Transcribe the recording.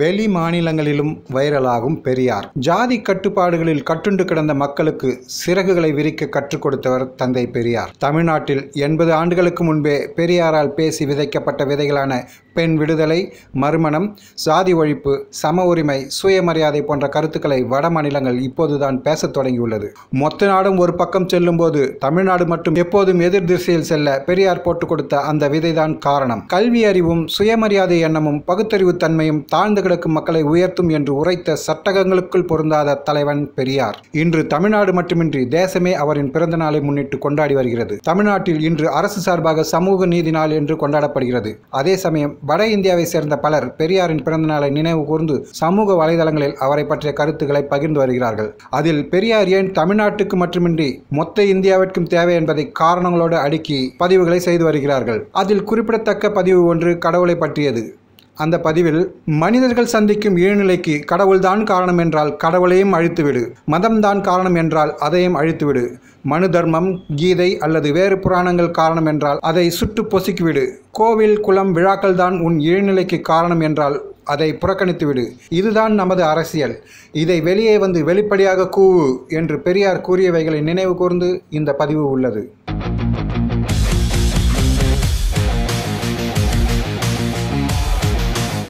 வெளி மாநிலங்களிலும் வைரலாகும் பெரியார் ஜாதி கட்டுப்பாடுகளில் கட்டுண்டு கிடந்த மக்களுக்கு சிறகுகளை விரிக்க கற்றுக் கொடுத்தவர் தந்தை பெரியார் தமிழ்நாட்டில் எண்பது ஆண்டுகளுக்கு முன்பே பெரியாரால் பேசி விதைக்கப்பட்ட விதைகளான பெண் விடுதலை மறுமணம் சாதி ஒழிப்பு சம உரிமை சுயமரியாதை போன்ற கருத்துக்களை வட மாநிலங்கள் இப்போதுதான் பேசத் தொடங்கியுள்ளது மொத்த நாடும் ஒரு பக்கம் செல்லும்போது தமிழ்நாடு மட்டும் எப்போதும் எதிர் திசையில் செல்ல பெரியார் போட்டுக் கொடுத்த அந்த விதைதான் காரணம் கல்வி அறிவும் சுயமரியாதை எண்ணமும் பகுத்தறிவு தன்மையும் தாழ்ந்து கிடக்கும் மக்களை உயர்த்தும் என்று உரைத்த சட்டகங்களுக்குள் பொருந்தாத தலைவன் பெரியார் இன்று தமிழ்நாடு மட்டுமின்றி தேசமே அவரின் பிறந்த நாளை முன்னிட்டு கொண்டாடி வருகிறது தமிழ்நாட்டில் இன்று அரசு சார்பாக சமூக நீதி நாள் என்று கொண்டாடப்படுகிறது அதே சமயம் வட இந்தியாவை சேர்ந்த பலர் பெரியாரின் பிறந்தநாளை நினைவு கூர்ந்து சமூக வலைதளங்களில் அவரை பற்றிய கருத்துக்களை பகிர்ந்து வருகிறார்கள் அதில் பெரியார் ஏன் தமிழ்நாட்டுக்கு மட்டுமின்றி மொத்த இந்தியாவிற்கும் தேவை என்பதை காரணங்களோடு அடுக்கி பதிவுகளை செய்து வருகிறார்கள் அதில் குறிப்பிடத்தக்க பதிவு ஒன்று கடவுளை பற்றியது அந்த பதிவில் மனிதர்கள் சந்திக்கும் இழுநிலைக்கு கடவுள்தான் காரணம் என்றால் கடவுளையும் அழித்துவிடு மதம்தான் காரணம் என்றால் அதையும் அழித்துவிடு மனு தர்மம் கீதை அல்லது வேறு புராணங்கள் காரணம் என்றால் அதை சுட்டு பொசுக்கிவிடு கோவில் குளம் விழாக்கள் தான் உன் இழுநிலைக்கு காரணம் என்றால் அதை புறக்கணித்துவிடு இதுதான் நமது அரசியல் இதை வெளியே வந்து வெளிப்படையாக கூவு என்று பெரியார் கூறியவைகளை நினைவு கூர்ந்து இந்த பதிவு உள்ளது